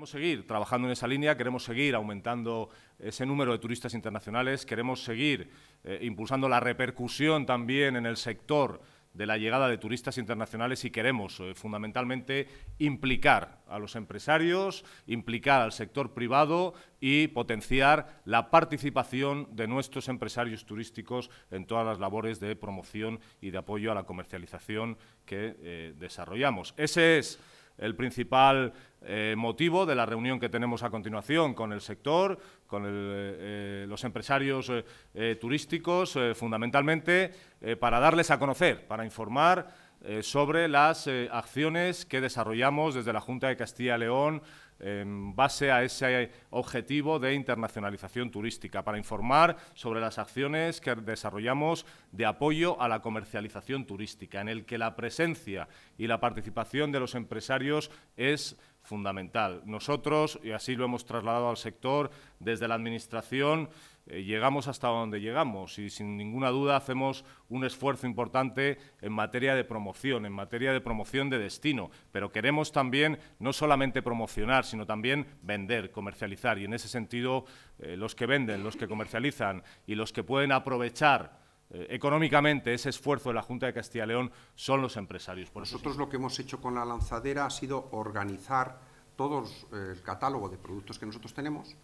Queremos seguir trabajando en esa línea, queremos seguir aumentando ese número de turistas internacionales, queremos seguir eh, impulsando la repercusión también en el sector de la llegada de turistas internacionales y queremos eh, fundamentalmente implicar a los empresarios, implicar al sector privado y potenciar la participación de nuestros empresarios turísticos en todas las labores de promoción y de apoyo a la comercialización que eh, desarrollamos. Ese es el principal eh, motivo de la reunión que tenemos a continuación con el sector, con eh, los empresarios eh, turísticos, fundamentalmente para darles a conocer, para informar eh, sobre las eh, acciones que desarrollamos desde la Junta de Castilla y León en base a ese objetivo de internacionalización turística, para informar sobre las acciones que desarrollamos de apoyo a la comercialización turística, en el que la presencia y la participación de los empresarios es fundamental. Nosotros, y así lo hemos trasladado al sector, desde la Administración, eh, llegamos hasta donde llegamos y sin ninguna duda hacemos un esfuerzo importante en materia de promoción, en materia de promoción de destino, pero queremos también no solamente promocionar, sino también vender, comercializar y en ese sentido eh, los que venden, los que comercializan y los que pueden aprovechar eh, económicamente ese esfuerzo de la Junta de Castilla y León son los empresarios. Por Nosotros lo que hemos hecho con la lanzadera ha sido organizar todo el catálogo de productos que nosotros tenemos,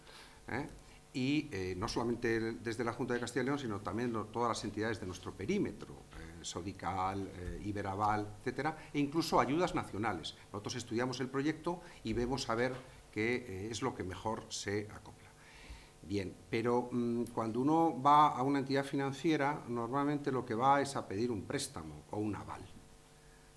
y eh, no solamente desde la Junta de Castilla y León, sino también todas las entidades de nuestro perímetro, eh, Sodical, eh, Iberaval, etcétera, e incluso ayudas nacionales. Nosotros estudiamos el proyecto y vemos a ver qué eh, es lo que mejor se acopla. Bien, pero mm, cuando uno va a una entidad financiera, normalmente lo que va es a pedir un préstamo o un aval.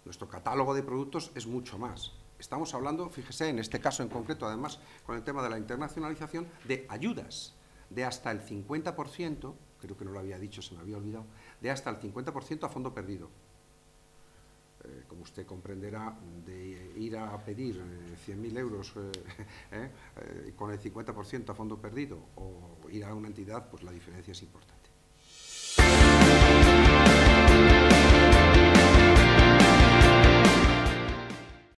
Nuestro catálogo de productos es mucho más estamos hablando, fíjese, en este caso en concreto, además, con el tema de la internacionalización, de ayudas de hasta el 50%, creo que no lo había dicho, se me había olvidado, de hasta el 50% a fondo perdido. Eh, como usted comprenderá, de ir a pedir 100.000 eh, euros eh, con el 50% a fondo perdido o ir a una entidad, pues la diferencia es importante.